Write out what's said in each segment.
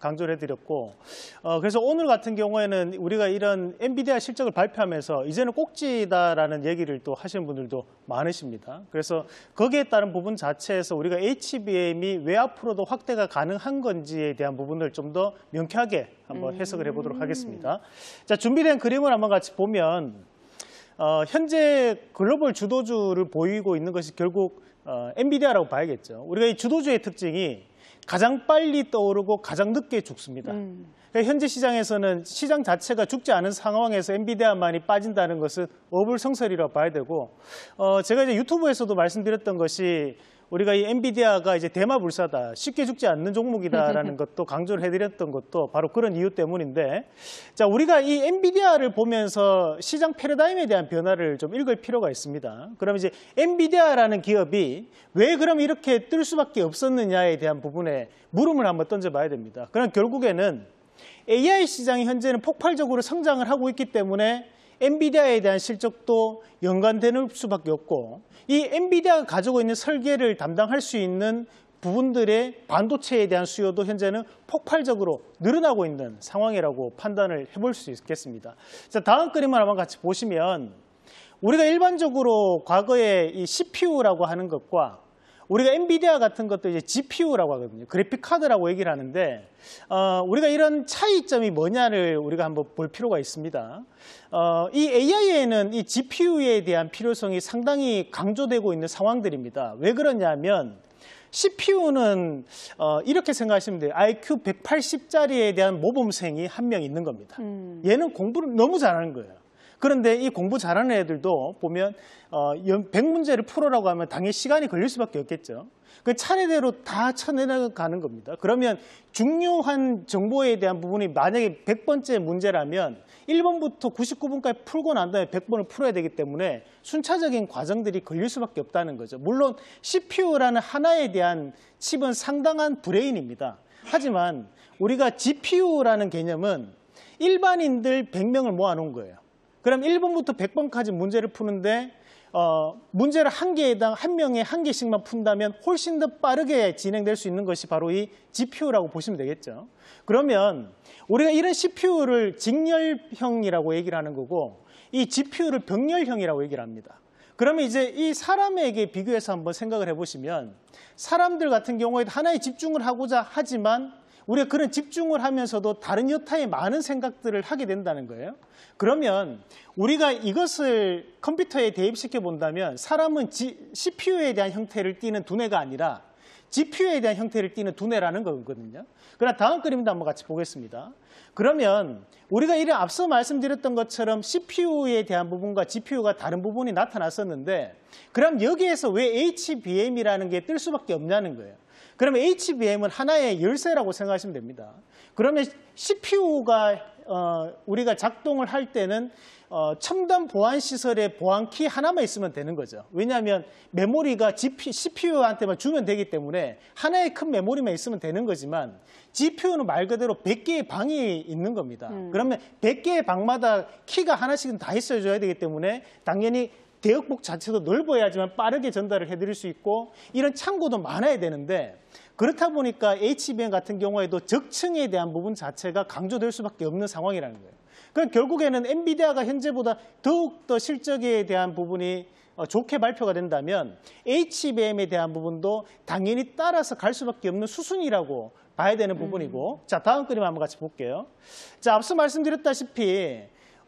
강조를 해드렸고 어, 그래서 오늘 같은 경우에는 우리가 이런 엔비디아 실적을 발표하면서 이제는 꼭지다라는 얘기를 또 하시는 분들도 많으십니다. 그래서 거기에 따른 부분 자체에서 우리가 HBM이 왜 앞으로도 확대가 가능한 건지에 대한 부분을 좀 더 명쾌하게 한번 해석을 해보도록 음. 하겠습니다. 자 준비된 그림을 한번 같이 보면 어, 현재 글로벌 주도주를 보이고 있는 것이 결국 어, 엔비디아라고 봐야겠죠. 우리가 이 주도주의 특징이 가장 빨리 떠오르고 가장 늦게 죽습니다. 음. 그러니까 현재 시장에서는 시장 자체가 죽지 않은 상황에서 엔비디아만이 빠진다는 것은 어불성설이라고 봐야 되고 어, 제가 이제 유튜브에서도 말씀드렸던 것이 우리가 이 엔비디아가 이제 대마 불사다, 쉽게 죽지 않는 종목이다라는 것도 강조를 해드렸던 것도 바로 그런 이유 때문인데, 자 우리가 이 엔비디아를 보면서 시장 패러다임에 대한 변화를 좀 읽을 필요가 있습니다. 그럼 이제 엔비디아라는 기업이 왜 그럼 이렇게 뜰 수밖에 없었느냐에 대한 부분에 물음을 한번 던져봐야 됩니다. 그럼 결국에는 AI 시장이 현재는 폭발적으로 성장을 하고 있기 때문에 엔비디아에 대한 실적도 연관되는 수밖에 없고 이 엔비디아가 가지고 있는 설계를 담당할 수 있는 부분들의 반도체에 대한 수요도 현재는 폭발적으로 늘어나고 있는 상황이라고 판단을 해볼 수 있겠습니다. 자, 다음 그림을 한번 같이 보시면 우리가 일반적으로 과거에 이 CPU라고 하는 것과 우리가 엔비디아 같은 것도 이제 GPU라고 하거든요. 그래픽 카드라고 얘기를 하는데 어, 우리가 이런 차이점이 뭐냐를 우리가 한번 볼 필요가 있습니다. 어, 이 AI에는 이 GPU에 대한 필요성이 상당히 강조되고 있는 상황들입니다. 왜 그러냐면 CPU는 어, 이렇게 생각하시면 돼요. IQ 180짜리에 대한 모범생이 한 명 있는 겁니다. 음. 얘는 공부를 너무 잘하는 거예요. 그런데 이 공부 잘하는 애들도 보면 어, 100문제를 풀어라고 하면 당연히 시간이 걸릴 수밖에 없겠죠. 그 차례대로 다 쳐내려가는 겁니다. 그러면 중요한 정보에 대한 부분이 만약에 100번째 문제라면 1번부터 99번까지 풀고 난 다음에 100번을 풀어야 되기 때문에 순차적인 과정들이 걸릴 수밖에 없다는 거죠. 물론 CPU라는 하나에 대한 칩은 상당한 브레인입니다. 하지만 우리가 GPU라는 개념은 일반인들 100명을 모아놓은 거예요. 그럼 1번부터 100번까지 문제를 푸는데 어, 문제를 한 개에당 한 명에 한 개씩만 푼다면 훨씬 더 빠르게 진행될 수 있는 것이 바로 이 GPU라고 보시면 되겠죠. 그러면 우리가 이런 CPU를 직렬형이라고 얘기를 하는 거고 이 GPU를 병렬형이라고 얘기를 합니다. 그러면 이제 이 사람에게 비교해서 한번 생각을 해보시면 사람들 같은 경우에 하나에 집중을 하고자 하지만 우리가 그런 집중을 하면서도 다른 여타의 많은 생각들을 하게 된다는 거예요. 그러면 우리가 이것을 컴퓨터에 대입시켜 본다면 사람은 G, CPU에 대한 형태를 띠는 두뇌가 아니라 GPU에 대한 형태를 띠는 두뇌라는 거거든요. 그러 다음 그림도 한번 같이 보겠습니다. 그러면 우리가 이래 앞서 말씀드렸던 것처럼 CPU에 대한 부분과 GPU가 다른 부분이 나타났었는데 그럼 여기에서 왜 HBM이라는 게 뜰 수밖에 없냐는 거예요. 그러면 HBM은 하나의 열쇠라고 생각하시면 됩니다. 그러면 CPU가 어, 우리가 작동을 할 때는 어, 첨단 보안 시설의 보안 키 하나만 있으면 되는 거죠. 왜냐하면 메모리가 GP, CPU한테만 주면 되기 때문에 하나의 큰 메모리만 있으면 되는 거지만 GPU는 말 그대로 100개의 방이 있는 겁니다. 음. 그러면 100개의 방마다 키가 하나씩은 다 있어줘야 되기 때문에 당연히 대역복 자체도 넓어야지만 빠르게 전달을 해드릴 수 있고 이런 창고도 많아야 되는데 그렇다 보니까 HBM 같은 경우에도 적층에 대한 부분 자체가 강조될 수밖에 없는 상황이라는 거예요. 그럼 결국에는 엔비디아가 현재보다 더욱더 실적에 대한 부분이 어, 좋게 발표가 된다면 HBM에 대한 부분도 당연히 따라서 갈 수밖에 없는 수순이라고 봐야 되는 음. 부분이고 음. 자 다음 그림 한번 같이 볼게요. 자 앞서 말씀드렸다시피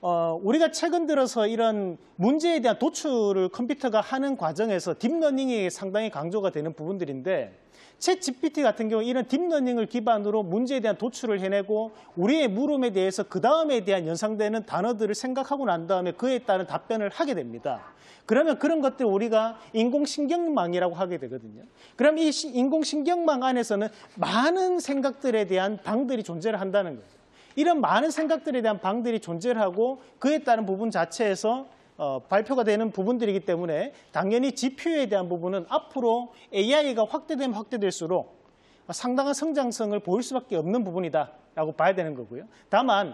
어, 우리가 최근 들어서 이런 문제에 대한 도출을 컴퓨터가 하는 과정에서 딥러닝이 상당히 강조가 되는 부분들인데 채 GPT 같은 경우 이런 딥러닝을 기반으로 문제에 대한 도출을 해내고 우리의 물음에 대해서 그 다음에 대한 연상되는 단어들을 생각하고 난 다음에 그에 따른 답변을 하게 됩니다. 그러면 그런 것들 우리가 인공신경망이라고 하게 되거든요. 그럼 이 인공신경망 안에서는 많은 생각들에 대한 방들이 존재를 한다는 거예요 이런 많은 생각들에 대한 방들이 존재하고 그에 따른 부분 자체에서 어, 발표가 되는 부분들이기 때문에 당연히 지표에 대한 부분은 앞으로 AI가 확대되면 확대될수록 상당한 성장성을 보일 수밖에 없는 부분이다라고 봐야 되는 거고요. 다만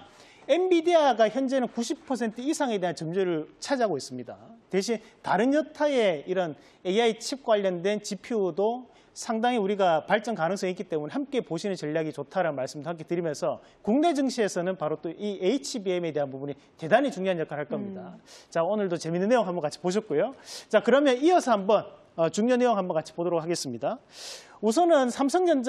엔비디아가 현재는 90% 이상에 대한 점유율을 차지하고 있습니다. 대신 다른 여타의 이런 AI 칩 관련된 GPU도 상당히 우리가 발전 가능성이 있기 때문에 함께 보시는 전략이 좋다라는 말씀도 함께 드리면서 국내 증시에서는 바로 또 이 HBM에 대한 부분이 대단히 중요한 역할을 할 겁니다. 음. 자 오늘도 재밌는 내용 한번 같이 보셨고요. 자 그러면 이어서 한번 어, 중요 한 내용 한번 같이 보도록 하겠습니다. 우선은 삼성전자